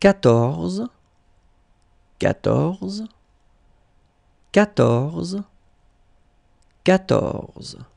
quatorze, quatorze, quatorze, quatorze.